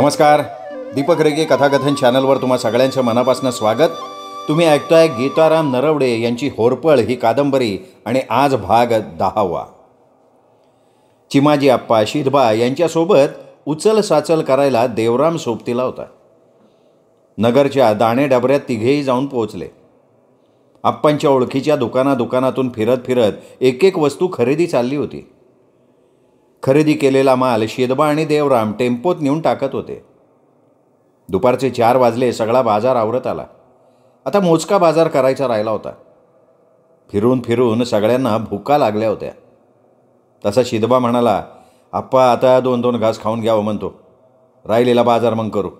नमस्कार दीपक रेगे कथाकथन चॅनलवर तुम्हा सगळ्यांच्या मनापासून स्वागत तुम्ही ऐकताय गीताराम नरवडे यांची होरपळ ही कादंबरी आणि आज भाग दहावा चिमाजी आप्पा शिधबा यांच्यासोबत उचल साचल करायला देवराम सोबतीला होता नगरच्या दाणे डबऱ्यात तिघेही जाऊन पोहोचले आप्पांच्या ओळखीच्या दुकाना दुकानातून फिरत फिरत एक एक वस्तू खरेदी चालली होती खरेदी केलेला माल शेदबा आणि देवराम टेम्पोत नेऊन टाकत होते दुपारचे चार वाजले सगळा बाजार आवरत आला आता मोजका बाजार करायचा राहिला होता फिरून फिरून सगळ्यांना भुका लागल्या होत्या तसा शिदबा म्हणाला आप्पा आता दोन दोन घास खाऊन घ्यावं म्हणतो राहिलेला बाजार मग करू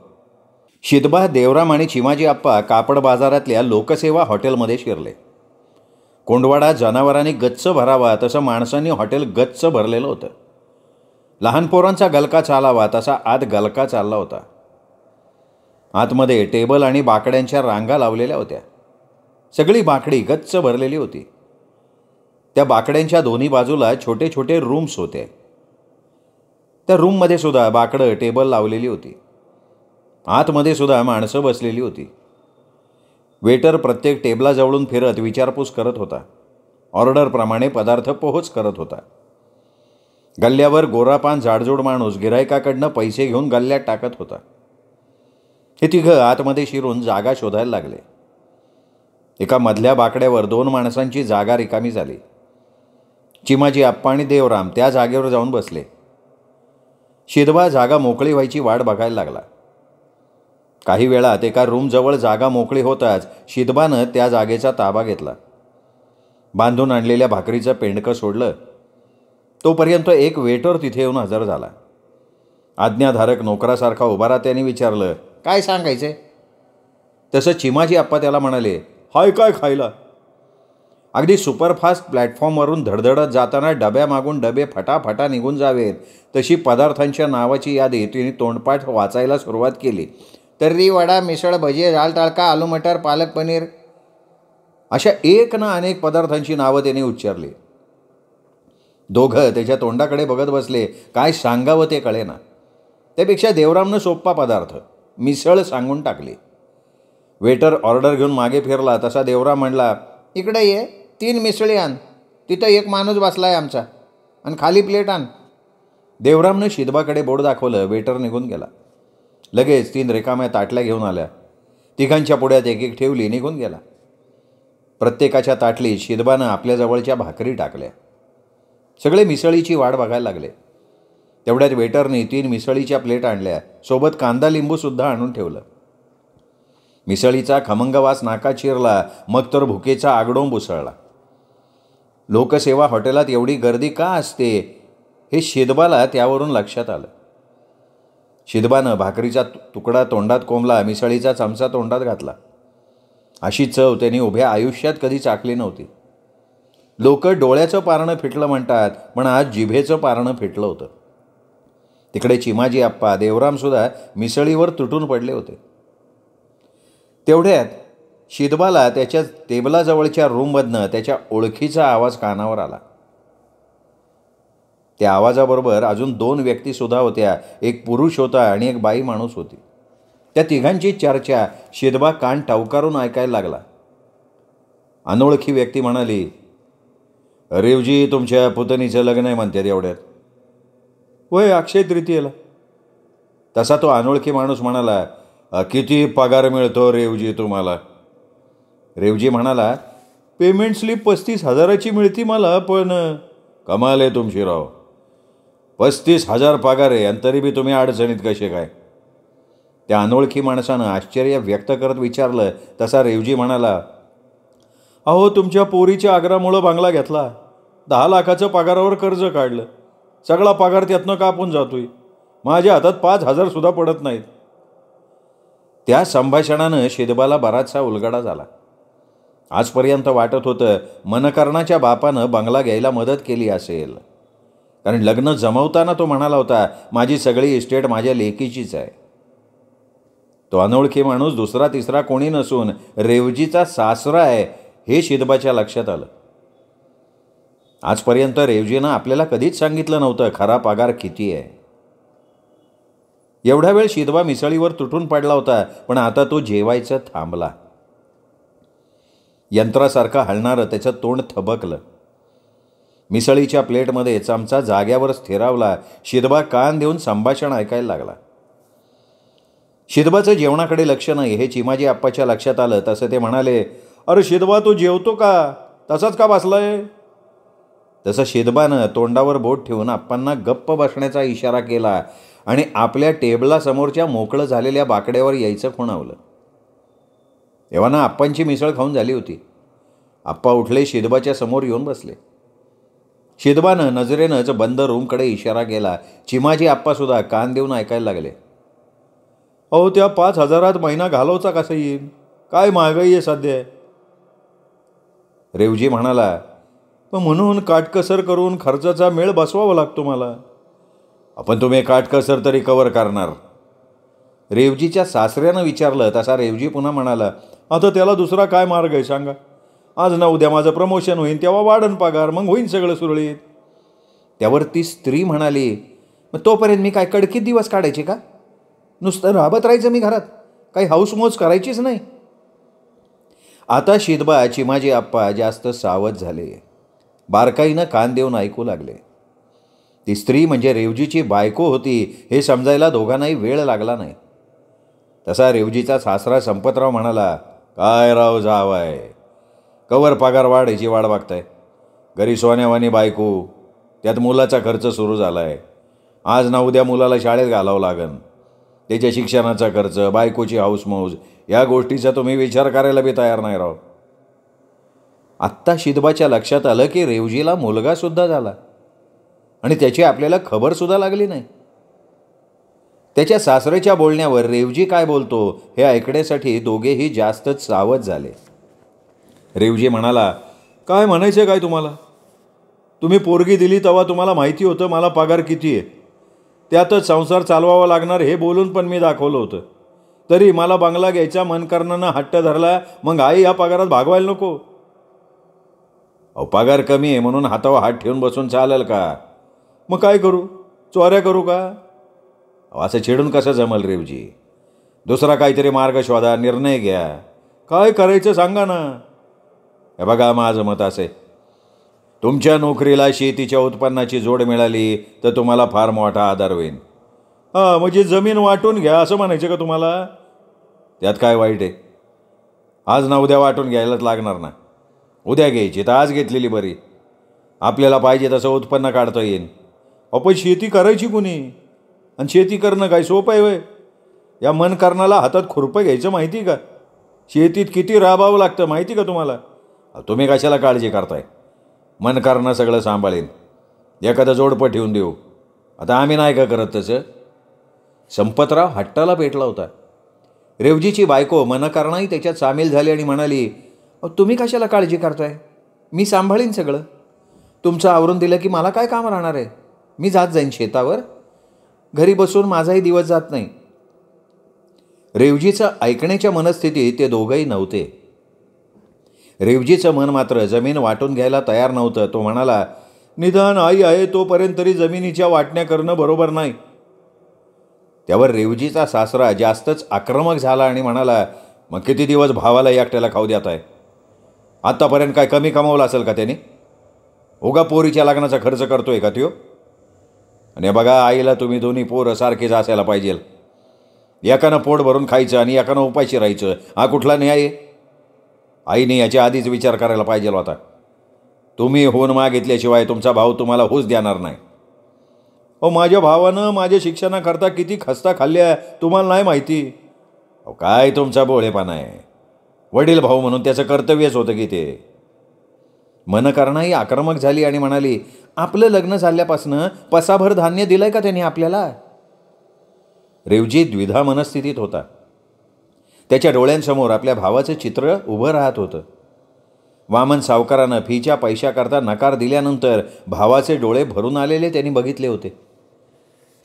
शिदबा देवराम आणि चिमाजी आप्पा कापड बाजारातल्या लोकसेवा हॉटेलमध्ये शिरले कोंडवाडा जनावरांनी गच्च भरावा तसं माणसांनी हॉटेल गच्च भरलेलं होतं लहान पोरांचा गलका चालावा तसा आत गलका चालला होता आतमध्ये टेबल आणि बाकड्यांच्या रांगा लावलेल्या होत्या सगळी बाकडी गच्च भरलेली होती त्या बाकड्यांच्या दोन्ही बाजूला छोटे छोटे रूम्स होते त्या रूममध्ये सुद्धा बाकडं टेबल लावलेली होती आतमध्ये सुद्धा माणसं बसलेली होती वेटर प्रत्येक टेबलाजवळून फिरत विचारपूस करत होता ऑर्डरप्रमाणे पदार्थ पोहोच करत होता गल्ल्यावर गोरापान जाडजोड माणूस गिरायकाकडनं पैसे घेऊन गल्ल्यात टाकत होता हे तिघं आतमध्ये शिरून जागा शोधायला लागले एका मधल्या बाकड्यावर दोन माणसांची जागा रिकामी झाली चिमाजी आप्पा आणि देवराम त्या जागेवर जाऊन बसले शिदवा जागा मोकळी व्हायची वाट बघायला लागला काही वेळात एका रूमजवळ जागा मोकळी होताच शिदबानं त्या जागेचा ताबा घेतला बांधून आणलेल्या भाकरीचं पेंडकं सोडलं तोपर्यंत एक वेटर तिथे येऊन हजर झाला आज्ञाधारक नोकरासारखा उभा त्याने विचारलं काय सांगायचे तसं चिमाजी आप्पा त्याला म्हणाले हाय काय खायला अगदी सुपरफास्ट प्लॅटफॉर्मवरून धडधडत जाताना डब्या मागून डबे फटाफटा निघून जावेत तशी पदार्थांच्या नावाची यादी तिने तोंडपाठ वाचायला सुरुवात केली तर्री वडा मिसळ भजी दाल टाळका आलू मटर पालक पनीर अशा एक ना अनेक पदार्थांची नावं त्याने उच्चारली दोघं त्याच्या तोंडाकडे बघत बसले काय सांगावं ते कळेना त्यापेक्षा देवरामनं सोप्पा पदार्थ मिसळ सांगून टाकली वेटर ऑर्डर घेऊन मागे फिरला तसा देवराम म्हणला इकडे ये तीन मिसळी आण तिथं एक माणूस बसला आहे आमचा आणि खाली प्लेट आण देवरामनं शिदबाकडे बोर्ड दाखवलं वेटर निघून गेला लगेच तीन रिकाम्या ताटल्या घेऊन आल्या तिघांच्या पुढ्यात एक एक ठेवली निघून गेला प्रत्येकाच्या ताटलीत शिदबानं आपल्या जवळच्या भाकरी टाकल्या सगळे मिसळीची वाट बघायला लागले तेवढ्यात वेटरने तीन मिसळीच्या प्लेट आणल्या सोबत कांदा लिंबूसुद्धा आणून ठेवलं मिसळीचा खमंगवास नाका चिरला मग तर भुकेचा आगडोंब उसळला लोकसेवा हॉटेलात एवढी गर्दी का असते हे शिदबाला त्यावरून लक्षात आलं शिदबानं भाकरीचा तुकडा तोंडात कोंबला मिसळीचा चमचा तोंडात घातला अशी चव त्यांनी उभ्या आयुष्यात कधी चाकली नव्हती लोक डोळ्याचं पारणं फिटलं म्हणतात पण आज जिभेचं पारणं फिटलं होतं तिकडे चिमाजी आप्पा देवरामसुद्धा मिसळीवर तुटून पडले होते तेवढ्यात शिदबाला त्याच्या टेबलाजवळच्या रूममधनं त्याच्या ओळखीचा आवाज कानावर आला त्या आवाजाबरोबर अजून दोन व्यक्तीसुद्धा होत्या एक पुरुष होता आणि एक बाई माणूस होती त्या तिघांची चर्चा शिदबा कान टवकारून ऐकायला लागला अनोळखी व्यक्ती म्हणाली रेवजी तुमच्या पुतणीचं लग्न आहे म्हणतात एवढ्यात वय अक्षय तृतीयेला तसा तो अनोळखी माणूस म्हणाला किती पगार मिळतो रेवजी तुम्हाला रेवजी म्हणाला पेमेंट स्लिप पस्तीस हजाराची मिळती मला पण कमाल आहे तुमची राव पस्तीस हजार पगार आहे आणि तरी बी तुम्ही अडचणीत कसे काय त्या अनोळखी माणसानं आश्चर्य व्यक्त करत विचारलं तसा रेवजी म्हणाला अहो तुमच्या पोरीच्या आग्रामुळं बांगला घेतला दहा लाखाचं पगारावर कर्ज काढलं सगळा पगार त्यातनं कापून जातोय माझ्या हातात पाच सुद्धा पडत नाहीत त्या संभाषणानं शेदबाला बराचसा उलगडा झाला आजपर्यंत वाटत होतं मनकर्णाच्या बापानं बंगला घ्यायला मदत केली असेल कारण लग्न जमवताना तो म्हणाला होता माझी सगळी इस्टेट माझ्या लेकीचीच आहे तो अनोळखी माणूस दुसरा तिसरा कोणी नसून रेवजीचा सासरा आहे हे शिदबाच्या लक्षात आलं आजपर्यंत रेवजीनं आपल्याला कधीच सांगितलं नव्हतं खरा पगार किती आहे एवढा वेळ शिदबा मिसळीवर तुटून पडला होता पण आता तो जेवायचं थांबला यंत्रासारखं हलणारं त्याचं तोंड थबकलं मिसळीच्या प्लेटमध्ये चमचा जाग्यावर स्थिरावला शिदबा कान देऊन संभाषण ऐकायला लागला शिदबाचं जेवणाकडे लक्ष नाही हे चिमाजी आप्पाच्या लक्षात आलं तसं ते म्हणाले अरे शेदबा तो जेवतो का तसाच का बसलाय तसं शेदबानं तोंडावर बोट ठेवून आप्पांना गप्प बसण्याचा इशारा केला आणि आपल्या टेबलासमोरच्या मोकळं झालेल्या बाकड्यावर यायचं खुणावलं ना आप्पांची मिसळ खाऊन झाली होती आप्पा उठले शेदबाच्या समोर येऊन बसले शेदबानं नजरेनंच बंद रूमकडे इशारा केला चिमाजी आप्पासुद्धा कान देऊन ऐकायला लागले अहो त्या पाच हजारात महिना घालवचा कसं येईल काय महागाई आहे सध्या रेवजी म्हणाला पण म्हणून काटकसर करून खर्चाचा मेळ बसवावा लागतो मला आपण तुम्ही काटकसर तरी कवर करणार रेवजीच्या सासऱ्यानं विचारलं तसा रेवजी पुन्हा म्हणाला आता त्याला दुसरा काय मार्ग आहे सांगा आज ना उद्या माझं प्रमोशन होईन तेव्हा वाढन पगार मग होईन सगळं सुरळीत त्यावर ती स्त्री म्हणाली मग तोपर्यंत मी काय कडकीत दिवस काढायचे का नुसतं राबत राहायचं मी घरात काही मोज करायचीच नाही आता शिदबा चिमाजी आप्पा जास्त सावध झाले बारकाईनं कान देऊन ऐकू लागले ती स्त्री म्हणजे रेवजीची बायको होती हे समजायला दोघांनाही वेळ लागला नाही तसा रेवजीचा सासरा संपतराव म्हणाला काय राव आहे कवर पगार वाढ याची वाढ वागताय घरी सोन्यावानी बायको त्यात मुलाचा खर्च सुरू झाला आहे आज ना उद्या मुलाला शाळेत घालावं लागन त्याच्या शिक्षणाचा खर्च बायकोची हाऊसमौज या गोष्टीचा तुम्ही विचार करायला बी तयार नाही राहो आत्ता शिदबाच्या लक्षात आलं की रेवजीला मुलगासुद्धा झाला आणि त्याची आपल्याला खबरसुद्धा लागली नाही त्याच्या सासरेच्या बोलण्यावर रेवजी काय बोलतो हे ऐकण्यासाठी दोघेही जास्तच सावध झाले रेवजी म्हणाला काय म्हणायचं काय तुम्हाला तुम्ही पोरगी दिली तेव्हा तुम्हाला माहिती होतं मला पगार किती आहे त्यातच संसार चालवावा लागणार हे बोलून पण मी दाखवलं होतं तरी मला बंगला घ्यायच्या मनकारणानं हट्ट धरला मग आई या पगारात भागवायला नको अहो पगार कमी आहे म्हणून हातावर हात ठेवून बसून चालेल का मग काय करू चोऱ्या करू का असं छेडून कसं जमल रेवजी दुसरा काहीतरी मार्ग शोधा निर्णय घ्या काय करायचं सांगा ना हे बघा माझं मत असे तुमच्या नोकरीला शेतीच्या उत्पन्नाची जोड मिळाली तर तुम्हाला फार मोठा आधार होईल हां म्हणजे जमीन वाटून घ्या असं म्हणायचं का तुम्हाला त्यात काय वाईट आहे आज ना उद्या वाटून घ्यायलाच लागणार ना उद्या घ्यायची तर आज घेतलेली बरी आपल्याला पाहिजे तसं उत्पन्न काढता येईल आपण शेती करायची कुणी आणि शेती करणं काय सोपं आहे वय या मन करणाला हातात खुरपं घ्यायचं माहिती का शेतीत किती राबावं लागतं माहिती का तुम्हाला तुम्ही कशाला काळजी करताय मन करणं सगळं सांभाळेन एखादा जोडपं ठेवून देऊ आता आम्ही नाही का करत तसं संपतराव हट्टाला पेटला होता रेवजीची बायको मनकारणाही त्याच्यात सामील झाली आणि म्हणाली तुम्ही कशाला काळजी करताय मी सांभाळीन सगळं तुमचं आवरून दिलं की मला काय काम राहणार आहे मी जात जाईन शेतावर घरी बसून माझाही दिवस जात नाही रेवजीचं ऐकण्याच्या मनस्थितीत ते दोघंही नव्हते रेवजीचं मन मात्र जमीन वाटून घ्यायला तयार नव्हतं तो म्हणाला निदान आई आहे तोपर्यंत तरी जमिनीच्या वाटण्या करणं बरोबर नाही त्यावर रेवजीचा सासरा जास्तच आक्रमक झाला आणि म्हणाला मग किती दिवस भावाला एकट्याला खाऊ देत आहे आत्तापर्यंत काय कमी कमावलं असेल का त्याने उगा पोरीच्या लग्नाचा खर्च करतोय का त्यो आणि बघा आईला तुम्ही दोन्ही पोरं सारखे असायला पाहिजेल एकानं पोट भरून खायचं आणि एकानं उपाशी राहायचं हा कुठला न्याय आईने याच्या आधीच विचार करायला पाहिजे होता तुम्ही होऊन मागितल्याशिवाय तुमचा भाऊ तुम्हाला होच देणार नाही अहो माझ्या भावानं माझ्या शिक्षणाकरता किती खस्ता खाल्ल्या तुम्हाला नाही माहिती अहो काय तुमचा बोळेपणा आहे वडील भाऊ म्हणून त्याचं कर्तव्यच होतं की ते ही आक्रमक झाली आणि म्हणाली आपलं लग्न झाल्यापासनं पसाभर धान्य दिलंय का त्यांनी आपल्याला रेवजी द्विधा मनस्थितीत होता त्याच्या डोळ्यांसमोर आपल्या भावाचं चित्र उभं राहत होतं वामन सावकारानं फीच्या पैशाकरता नकार दिल्यानंतर भावाचे डोळे भरून आलेले त्यांनी बघितले होते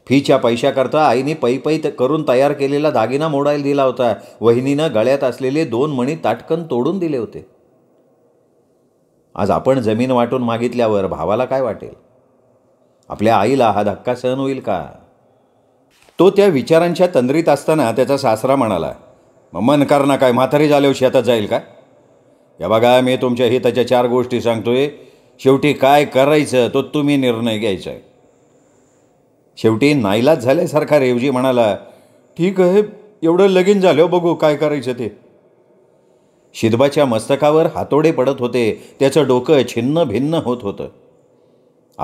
फीच्या पैशाकरता आईने पै पै करून तयार केलेला दागिना मोडायला दिला होता वहिनीनं गळ्यात असलेले दोन मणी ताटकन तोडून दिले होते आज आपण जमीन वाटून मागितल्यावर भावाला काय वाटेल आपल्या आईला हा धक्का सहन होईल का तो त्या विचारांच्या तंद्रीत असताना त्याचा सासरा म्हणाला मन कर ना काय म्हातारी झाल्यावर शेतात जाईल का या बघा मी तुमच्या हिताच्या चार गोष्टी सांगतोय शेवटी काय करायचं तो तुम्ही निर्णय घ्यायचा आहे शेवटी नाईलाज झाल्यासारखा रेवजी म्हणाला ठीक आहे एवढं लगीन झालं बघू काय करायचं ते शिदबाच्या मस्तकावर हातोडे पडत होते त्याचं डोकं छिन्न भिन्न होत होतं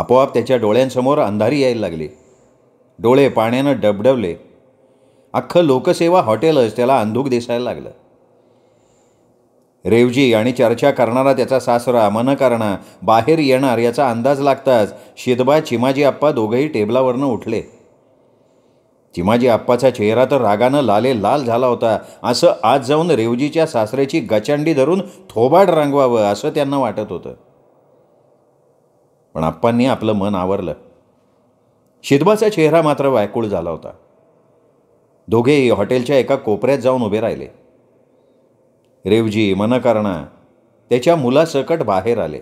आपोआप त्याच्या डोळ्यांसमोर अंधारी यायला लागली डोळे पाण्यानं डबडवले अख्खं लोकसेवा हॉटेलच त्याला अंधूक दिसायला लागलं रेवजी आणि चर्चा करणारा त्याचा सासरा मनकारणा बाहेर येणार याचा अंदाज लागताच शिदबा चिमाजी आप्पा दोघंही टेबलावरनं उठले चिमाजी आप्पाचा चेहरा तर रागानं लाले लाल झाला होता असं आज जाऊन रेवजीच्या सासऱ्याची गचंडी धरून थोबाड रांगवावं असं त्यांना वाटत होतं पण आप्पांनी आपलं मन आवरलं शिदबाचा चेहरा मात्र वायकूळ झाला होता दोघेही हॉटेलच्या एका कोपऱ्यात जाऊन उभे राहिले रेवजी मनकर्णा त्याच्या मुलासकट बाहेर आले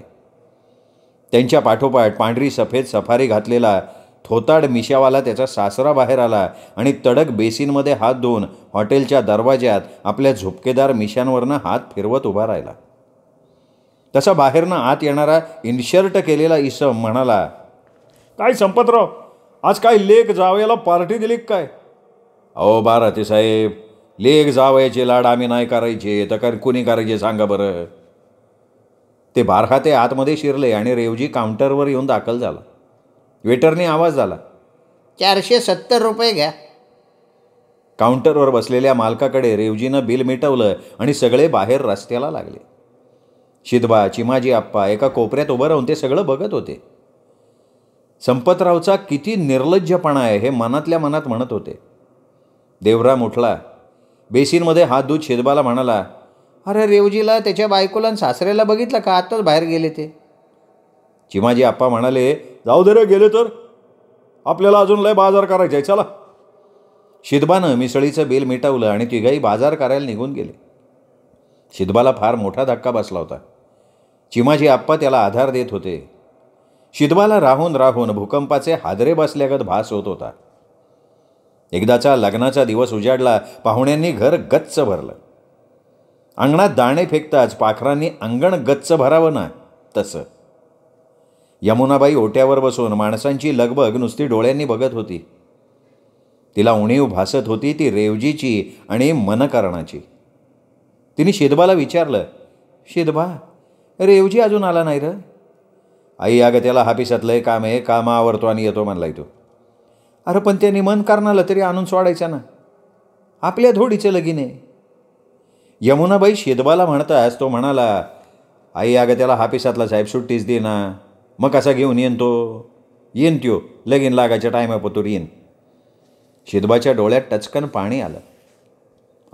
त्यांच्या पाठोपाठ पांढरी सफेद सफारी घातलेला थोताड मिशावाला त्याचा सासरा बाहेर आला आणि तडक बेसिनमध्ये हात धुवून हॉटेलच्या दरवाज्यात आपल्या झोपकेदार मिशांवरनं हात फिरवत उभा राहिला तसा बाहेरनं आत येणारा इन्शर्ट केलेला इसम म्हणाला काय संपतराव आज काय लेख जावयाला पार्टी दिली काय अहो ते साहेब लेख जावायचे लाड आम्ही नाही करायचे तर कर कुणी करायचे सांगा बरं ते बारखाते आतमध्ये शिरले आणि रेवजी काउंटरवर येऊन दाखल झाला वेटरने आवाज झाला चारशे सत्तर रुपये घ्या काउंटरवर बसलेल्या मालकाकडे रेवजीनं बिल मिटवलं आणि सगळे बाहेर रस्त्याला लागले शिदबा चिमाजी आप्पा एका कोपऱ्यात उभं राहून ते सगळं बघत होते संपतरावचा किती निर्लज्जपणा आहे हे मनातल्या मनात म्हणत होते देवराम उठला बेसिनमध्ये हात धूत शेजबाला म्हणाला अरे रेवजीला त्याच्या बायकोला आणि सासऱ्याला बघितलं का आत्ताच बाहेर गेले ते चिमाजी आप्पा म्हणाले जाऊ दे रे गेले तर आपल्याला अजून लय बाजार करायचे आहे चला शिदबानं मिसळीचं बेल मिटवलं आणि तिघाही बाजार करायला निघून गेले शिदबाला फार मोठा धक्का बसला होता चिमाजी आप्पा त्याला आधार देत होते शिदबाला राहून राहून भूकंपाचे हादरे बसल्यागत भास होत होता एकदाचा लग्नाचा दिवस उजाडला पाहुण्यांनी घर गच्च भरलं अंगणात दाणे फेकताच पाखरांनी अंगण गच्च भरावं ना तसं यमुनाबाई ओट्यावर बसून माणसांची लगबग नुसती डोळ्यांनी बघत होती तिला उणीव भासत होती ती रेवजीची आणि मनकारणाची तिने शिदबाला विचारलं शिदबा रेवजी अजून आला नाही र आई अगं त्याला हापिसातलं काम आहे कामावरतो आणि येतो म्हणलाय तो अरे पण त्याने मन कारणाला तरी आणून सोडायच्या ना आपल्या धोडीचे लगीने यमुनाबाई शेदबाला म्हणतास तो म्हणाला आई अगं त्याला हापिसातला साहेब सुट्टीच दे ना मग कसा घेऊन येन तो येन त्यो लगीन लागायच्या टायमापतूर येईन शिदबाच्या डोळ्यात टचकन पाणी आलं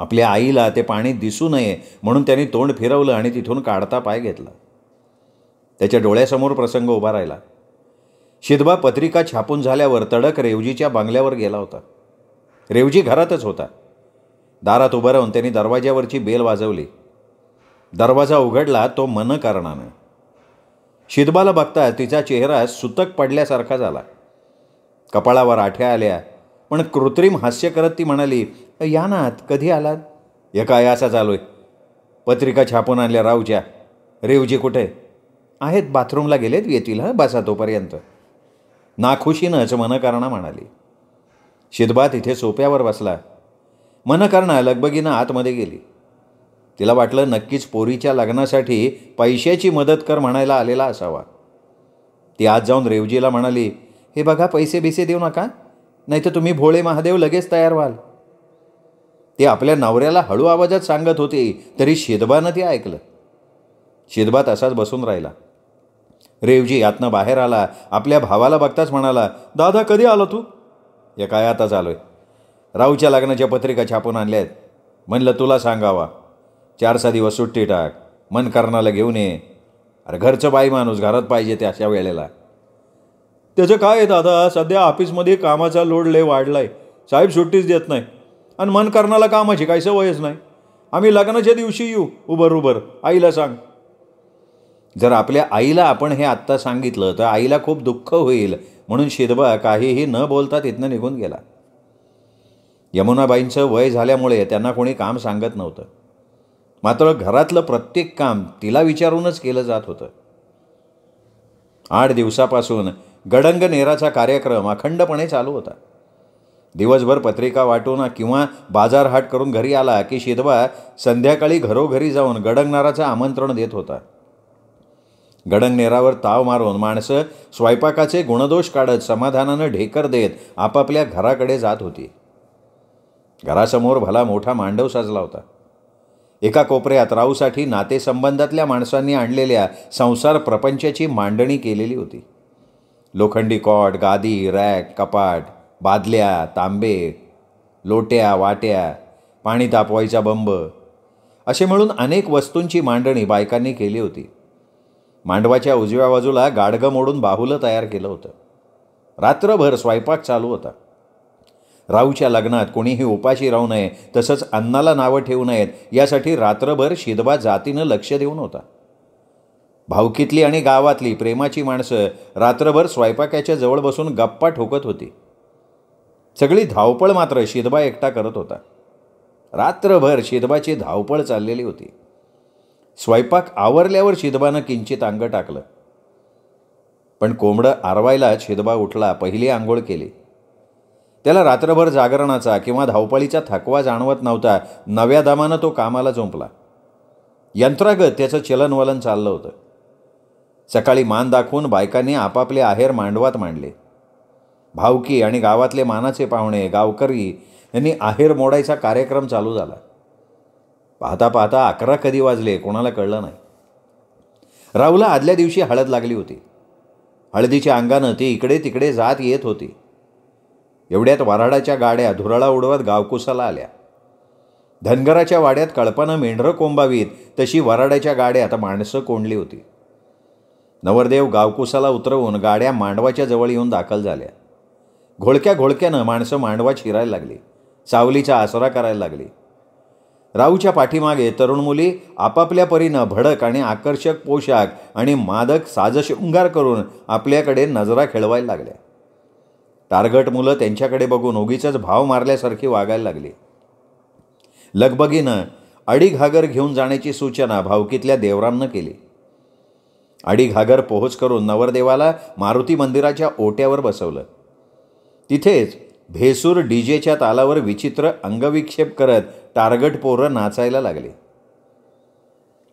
आपल्या आईला ते पाणी दिसू नये म्हणून त्यांनी तोंड फिरवलं आणि तिथून काढता पाय घेतला त्याच्या डोळ्यासमोर प्रसंग उभा राहिला शिदबा पत्रिका छापून झाल्यावर तडक रेवजीच्या बांगल्यावर गेला होता रेवजी घरातच होता दारात उभं राहून त्यांनी दरवाज्यावरची बेल वाजवली दरवाजा उघडला तो मन कारणानं शिदबाला बघता तिचा चेहरा सुतक पडल्यासारखा झाला कपाळावर आठ्या आल्या पण कृत्रिम हास्य करत ती म्हणाली या नात कधी आलात हे काय असा चालू आहे पत्रिका छापून आणल्या रावच्या रेवजी कुठे आहेत बाथरूमला गेलेत येतील हां बसा तोपर्यंत नाखुशीनंच मनकर्णा म्हणाली शिदबा तिथे सोप्यावर बसला मनकर्णा लगबगीनं आतमध्ये गेली तिला वाटलं नक्कीच पोरीच्या लग्नासाठी पैशाची मदत कर म्हणायला आलेला असावा ती आज जाऊन रेवजीला म्हणाली हे बघा पैसे बिसे देऊ नका नाही तर तुम्ही भोळे महादेव लगेच तयार व्हाल ती आपल्या नवऱ्याला हळू आवाजात सांगत होती तरी शिदबानं ते ऐकलं शिदबा तसाच बसून राहिला रेवजी यातनं बाहेर आला आपल्या भावाला बघताच म्हणाला दादा कधी आला तू या काय आताच आलो आहे राहूच्या लग्नाच्या पत्रिका छापून आणल्यात म्हणलं तुला सांगावा चार सहा दिवस सुट्टी टाक मन करणाला घेऊन ये अरे घरचं बाई माणूस घरात पाहिजे ते अशा वेळेला त्याचं काय आहे दादा सध्या ऑफिसमध्ये कामाचा लोड लय वाढला आहे साहेब सुट्टीच देत नाही आणि मन करणाला कामाची काही सवयच नाही आम्ही लग्नाच्या दिवशी येऊ उबर उबर आईला सांग जर आपल्या आईला आपण हे आत्ता सांगितलं तर आईला खूप दुःख होईल म्हणून शिरबा काहीही न बोलता तिथनं निघून गेला यमुनाबाईंचं वय झाल्यामुळे त्यांना कोणी काम सांगत नव्हतं मात्र घरातलं प्रत्येक काम तिला विचारूनच केलं जात होतं आठ दिवसापासून गडंगनेराचा कार्यक्रम अखंडपणे चालू होता दिवसभर पत्रिका वाटून किंवा बाजारहाट करून घरी आला की शिदबा संध्याकाळी घरोघरी जाऊन गडंगनाराचं आमंत्रण देत होता गडंगनेरावर ताव मारून माणसं स्वयंपाकाचे गुणदोष काढत समाधानानं ढेकर देत आपापल्या घराकडे जात होती घरासमोर भला मोठा मांडव साजला होता एका कोपऱ्यात राऊसाठी नातेसंबंधातल्या माणसांनी आणलेल्या संसार प्रपंचाची मांडणी केलेली होती लोखंडी कॉट गादी रॅक कपाट बादल्या तांबे लोट्या वाट्या पाणी तापवायचा बंब असे मिळून अनेक वस्तूंची मांडणी बायकांनी केली होती मांडवाच्या उजव्या बाजूला गाडगं मोडून बाहुलं तयार केलं होतं रात्रभर स्वयंपाक चालू होता राहूच्या लग्नात कोणीही उपाशी राहू नये तसंच अन्नाला नावं ठेवू नयेत यासाठी रात्रभर शिदबा जातीनं लक्ष देऊन होता भावकीतली आणि गावातली प्रेमाची माणसं रात्रभर स्वयंपाकाच्या जवळ बसून गप्पा ठोकत होती सगळी धावपळ मात्र शिदबा एकटा करत होता रात्रभर शिदबाची धावपळ चाललेली होती स्वयंपाक आवरल्यावर शिदबानं किंचित अंग टाकलं पण कोंबडं आरवायला शिदबा उठला पहिली आंघोळ केली त्याला रात्रभर जागरणाचा किंवा धावपळीचा थकवा जाणवत नव्हता नव्या दामानं तो कामाला झोंपला यंत्रागत त्याचं चलनवलन चाललं होतं सकाळी मान दाखवून बायकांनी आपापले आहेर मांडवात मांडले भावकी आणि गावातले मानाचे पाहुणे गावकरी यांनी आहेर मोडायचा कार्यक्रम चालू झाला पाहता पाहता अकरा कधी वाजले कोणाला कळलं नाही राहुला आदल्या दिवशी हळद लागली होती हळदीच्या अंगानं ती इकडे तिकडे जात येत होती एवढ्यात वराडाच्या गाड्या धुराळा उडवत गावकुसाला आल्या धनगराच्या वाड्यात कळपानं मेंढरं कोंबावीत तशी वराड्याच्या गाड्यात माणसं कोंडली होती नवरदेव गावकुसाला उतरवून गाड्या मांडवाच्या जवळ येऊन दाखल झाल्या घोळक्या घोळक्यानं माणसं मांडवा शिरायला लागली सावलीचा आसरा करायला लागली राऊच्या पाठीमागे तरुण मुली आपापल्या परीनं भडक आणि आकर्षक पोशाख आणि मादक साजशृंगार करून आपल्याकडे नजरा खेळवायला लागल्या टार्गट मुलं त्यांच्याकडे बघून उगीचच भाव मारल्यासारखी वागायला लागली लगबगीनं अडी घागर घेऊन जाण्याची सूचना भावकीतल्या देवरांना केली अडी घागर पोहोच करून नवरदेवाला मारुती मंदिराच्या ओट्यावर बसवलं तिथेच भेसूर डीजेच्या तालावर विचित्र अंगविक्षेप करत टार्गट पोरं नाचायला लागले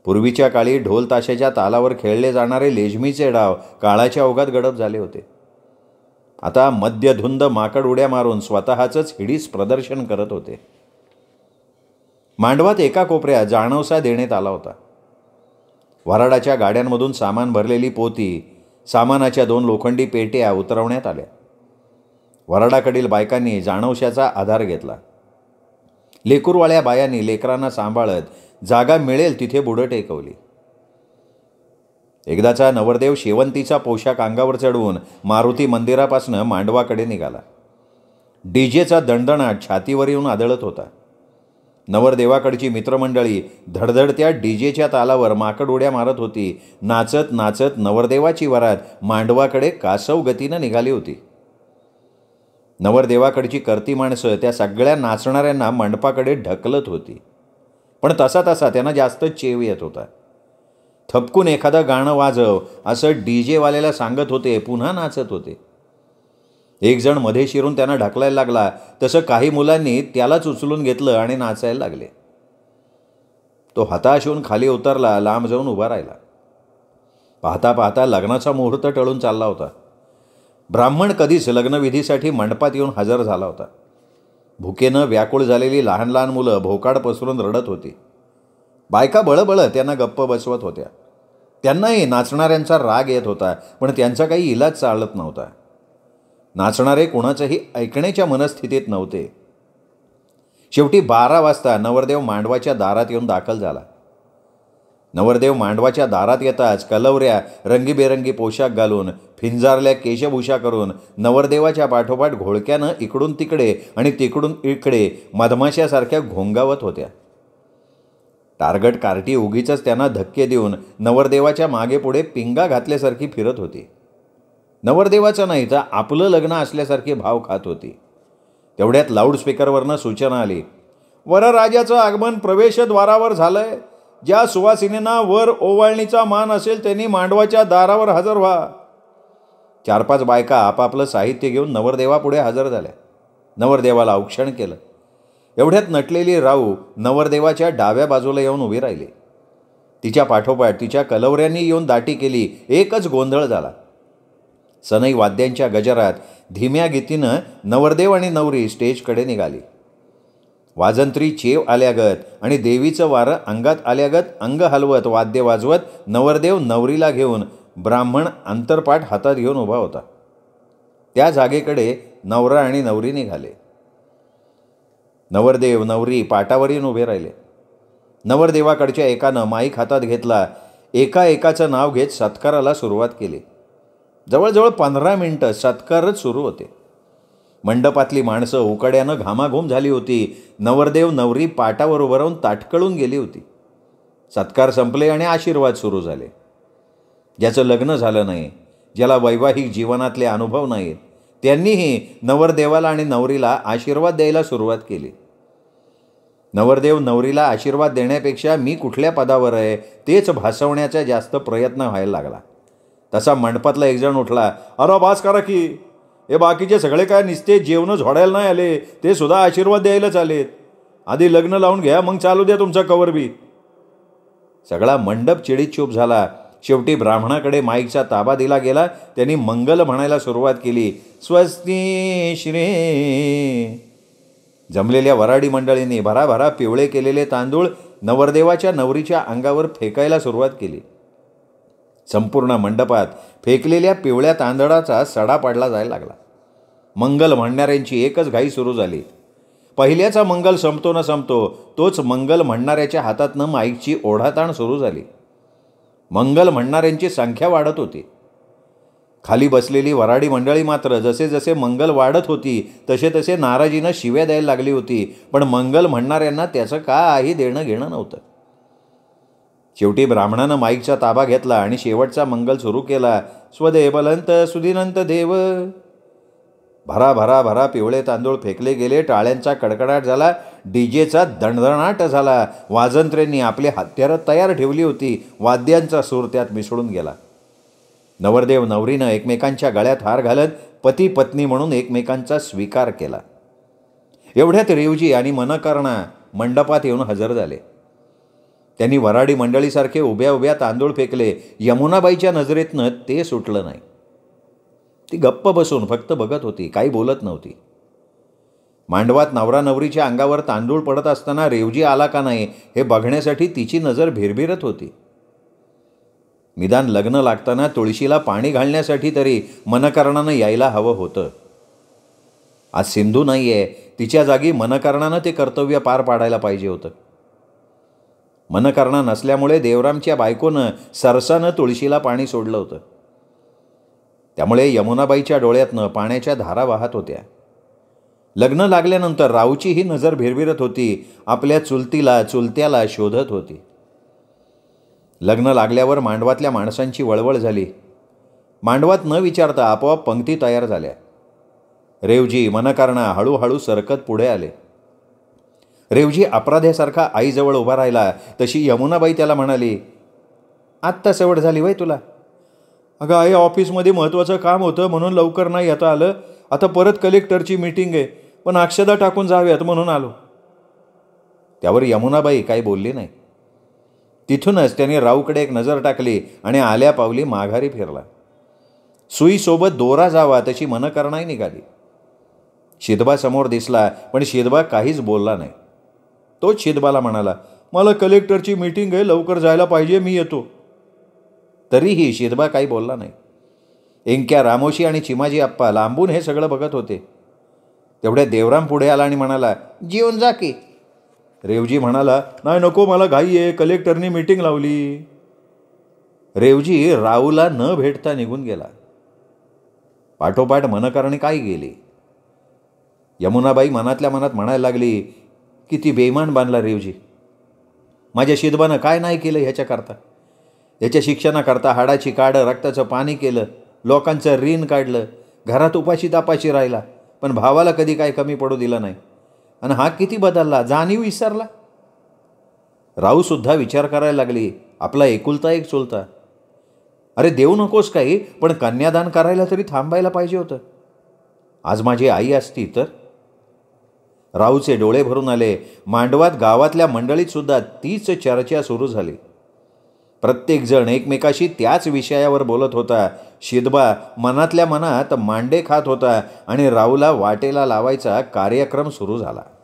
पूर्वीच्या काळी ढोल ताशाच्या तालावर खेळले जाणारे लेझमीचे डाव काळाच्या ओघात गडप झाले होते आता मद्यधुंद माकड उड्या मारून स्वतःचंच हिडीस प्रदर्शन करत होते मांडवात एका कोपऱ्यात जाणवसा देण्यात आला होता वराडाच्या गाड्यांमधून सामान भरलेली पोती सामानाच्या दोन लोखंडी पेट्या उतरवण्यात आल्या वराडाकडील बायकांनी जाणवशाचा आधार घेतला लेकूरवाळ्या बायांनी लेकरांना सांभाळत जागा मिळेल तिथे बुडं टेकवली एकदाचा नवरदेव शेवंतीचा पोशाख अंगावर चढवून मारुती मंदिरापासून मांडवाकडे निघाला डीजेचा दणदणाट छातीवर येऊन आदळत होता नवरदेवाकडची मित्रमंडळी धडधडत्या डीजेच्या तालावर माकड उड्या मारत होती नाचत नाचत नवरदेवाची वरात मांडवाकडे कासव गतीनं निघाली होती नवरदेवाकडची करती माणसं त्या सगळ्या नाचणाऱ्यांना मंडपाकडे ढकलत होती पण तसा तसा त्यांना जास्त चेव येत होता थपकून एखादं गाणं वाजव असं डी जेवाल्याला सांगत होते पुन्हा नाचत होते एक जण मध्ये शिरून त्यांना ढकलायला लागला तसं काही मुलांनी त्यालाच उचलून घेतलं आणि नाचायला लागले तो हताश होऊन खाली उतरला लांब जाऊन उभा राहिला पाहता पाहता लग्नाचा मुहूर्त टळून चालला होता ब्राह्मण कधीच लग्नविधीसाठी मंडपात येऊन हजर झाला होता भुकेनं व्याकुळ झालेली लहान लहान मुलं भोकाड पसरून रडत होती बायका बळबळ त्यांना गप्प बसवत होत्या त्यांनाही नाचणाऱ्यांचा राग येत होता पण त्यांचा काही इलाज चालत नव्हता नाचणारे कुणाचंही ऐकण्याच्या मनस्थितीत नव्हते शेवटी बारा वाजता नवरदेव मांडवाच्या दारात येऊन दाखल झाला नवरदेव मांडवाच्या दारात येताच कलवऱ्या रंगीबेरंगी पोशाख घालून फिंजारल्या केशभूषा करून नवरदेवाच्या पाठोपाठ घोळक्यानं इकडून तिकडे आणि तिकडून इकडे मधमाशासारख्या घोंगावत होत्या टार्गट कार्टी उगीच त्यांना धक्के देऊन नवरदेवाच्या मागेपुढे पिंगा घातल्यासारखी फिरत होती नवरदेवाचं नाही तर आपलं लग्न असल्यासारखे भाव खात होती तेवढ्यात लाऊडस्पीकरवरनं सूचना आली वरराजाचं आगमन प्रवेशद्वारावर झालंय ज्या सुवासिनींना वर ओवाळणीचा मान असेल त्यांनी मांडवाच्या दारावर हजर व्हा चार पाच बायका आपापलं साहित्य घेऊन नवरदेवापुढे हजर झाल्या नवरदेवाला औक्षण केलं एवढ्यात नटलेली राऊ नवरदेवाच्या डाव्या बाजूला येऊन उभी राहिली तिच्या पाठोपाठ तिच्या कलवऱ्यांनी येऊन दाटी केली एकच गोंधळ झाला सनई वाद्यांच्या गजरात धीम्या गीतीनं नवरदेव आणि नवरी स्टेजकडे निघाली वाजंत्री चेव आल्यागत आणि देवीचं वारं अंगात आल्यागत अंग हलवत वाद्य वाजवत नवरदेव नवरीला घेऊन ब्राह्मण आंतरपाठ हातात घेऊन उभा होता त्या जागेकडे नवरा आणि नवरी निघाले नवरदेव नवरी पाटावर येऊन उभे राहिले नवरदेवाकडच्या एकानं माईक हातात घेतला एका एकाचं नाव घेत सत्काराला सुरुवात केली जवळजवळ पंधरा मिनटं सत्कारच सुरू होते मंडपातली माणसं उकड्यानं घामाघूम झाली होती नवरदेव नवरी पाटावर उभं राहून ताटकळून गेली होती सत्कार संपले आणि आशीर्वाद सुरू झाले ज्याचं लग्न झालं नाही ज्याला वैवाहिक जीवनातले अनुभव नाहीत त्यांनीही नवरदेवाला आणि नवरीला आशीर्वाद द्यायला सुरुवात केली नवरदेव नवरीला आशीर्वाद देण्यापेक्षा मी कुठल्या पदावर आहे तेच भासवण्याचा जास्त प्रयत्न व्हायला लागला तसा मंडपातला एकजण उठला अरे बास करा की हे बाकीचे सगळे काय निसते जेवणं झोडायला नाही आले ते सुद्धा आशीर्वाद द्यायलाच आलेत आधी लग्न लावून घ्या मग चालू द्या तुमचा कवर बी सगळा मंडप चिडीत झाला शेवटी ब्राह्मणाकडे माईकचा ताबा दिला गेला त्यांनी मंगल म्हणायला सुरुवात केली स्वस्ती श्री जमलेल्या वराडी मंडळींनी भराभरा पिवळे केलेले तांदूळ नवरदेवाच्या नवरीच्या अंगावर फेकायला सुरुवात केली संपूर्ण मंडपात फेकलेल्या पिवळ्या तांदळाचा सडा पाडला जायला लागला मंगल म्हणणाऱ्यांची एकच घाई सुरू झाली पहिल्याचा मंगल संपतो न संपतो तोच मंगल म्हणणाऱ्याच्या हातातनं माईकची ओढाताण सुरू झाली मंगल म्हणणाऱ्यांची संख्या वाढत होती खाली बसलेली वराडी मंडळी मात्र जसे जसे मंगल वाढत होती तसे तसे नाराजीनं शिव्या द्यायला लागली होती पण मंगल म्हणणाऱ्यांना त्याचं काही देणं घेणं नव्हतं शेवटी ब्राह्मणानं माईकचा ताबा घेतला आणि शेवटचा मंगल सुरू केला स्वदेवलंत सुदिनंत देव भरा भरा भरा पिवळे तांदूळ फेकले गेले टाळ्यांचा कडकडाट झाला डी जेचा दणदणाट झाला वाजंत्र्यांनी आपली हत्यारं तयार ठेवली होती वाद्यांचा सूर त्यात मिसळून गेला नवरदेव नवरीनं एकमेकांच्या गळ्यात हार घालत पती पत्नी म्हणून एकमेकांचा स्वीकार केला एवढ्यात रेवजी आणि मनकर्णा मंडपात येऊन हजर झाले त्यांनी वराडी मंडळीसारखे उभ्या उभ्या तांदूळ फेकले यमुनाबाईच्या नजरेतनं ते सुटलं नाही ती गप्प बसून फक्त बघत होती काही बोलत नव्हती मांडवात नवरा नवरीच्या अंगावर तांदूळ पडत असताना रेवजी आला का नाही हे बघण्यासाठी तिची नजर भिरभिरत होती निदान लग्न लागताना तुळशीला पाणी घालण्यासाठी तरी मनकारणानं यायला हवं होतं आज सिंधू नाही आहे तिच्या जागी मनकारणानं ते कर्तव्य पार पाडायला पाहिजे होतं मनकर्णा नसल्यामुळे देवरामच्या बायकोनं सरसानं तुळशीला पाणी सोडलं होतं त्यामुळे यमुनाबाईच्या डोळ्यातनं पाण्याच्या धारा वाहत होत्या लग्न लागल्यानंतर राऊची ही नजर भिरभिरत होती आपल्या चुलतीला चुलत्याला शोधत होती लग्न लागल्यावर मांडवातल्या माणसांची वळवळ झाली मांडवात न विचारता आपोआप पंक्ती तयार झाल्या रेवजी मनकारणा हळूहळू सरकत पुढे आले रेवजी अपराध्यासारखा आईजवळ उभा राहिला तशी यमुनाबाई त्याला म्हणाली आत्ता सवड झाली वय तुला अगं आई ऑफिसमध्ये महत्त्वाचं काम होतं म्हणून लवकर नाही आता आलं आता परत कलेक्टरची मीटिंग आहे पण अक्षदा टाकून जाव्यात म्हणून आलो त्यावर यमुनाबाई काही बोलली नाही तिथूनच त्याने राऊकडे एक नजर टाकली आणि आल्या पावली माघारी फिरला सुईसोबत दोरा जावा तशी करणाही निघाली शिदबा समोर दिसला पण शिदबा काहीच बोलला नाही तोच शिदबाला म्हणाला मला कलेक्टरची मीटिंग आहे लवकर जायला पाहिजे मी येतो तरीही शिदबा काही बोलला नाही इंक्या रामोशी आणि चिमाजी आप्पा लांबून हे सगळं बघत होते तेवढ्या देवराम पुढे आला आणि म्हणाला जीवन जा की रेवजी म्हणाला नाही नको मला घाई आहे कलेक्टरनी मीटिंग लावली रेवजी राहूला न भेटता निघून गेला पाठोपाठ मनकारणी काय गेले यमुनाबाई मनातल्या मनात म्हणायला लागली किती बेमान बांधला रेवजी माझ्या शिदबानं काय नाही केलं ह्याच्याकरता याच्या शिक्षणाकरता हाडाची काढं रक्ताचं पाणी केलं लोकांचं ऋण काढलं घरात उपाशी तापाशी राहिला पण भावाला कधी काय कमी पडू दिलं नाही आणि हा किती बदलला जाणीव विसरला राहूसुद्धा विचार करायला लागली आपला एकुलता एक चुलता अरे देऊ नकोस काही पण कन्यादान करायला तरी थांबायला पाहिजे होतं आज माझी आई असती तर राहूचे डोळे भरून आले मांडवात गावातल्या मंडळीतसुद्धा तीच चर्चा सुरू झाली प्रत्येकजण एकमेकाशी त्याच विषयावर बोलत होता शिदबा मनातल्या मनात मांडे खात होता आणि राऊला वाटेला लावायचा कार्यक्रम सुरू झाला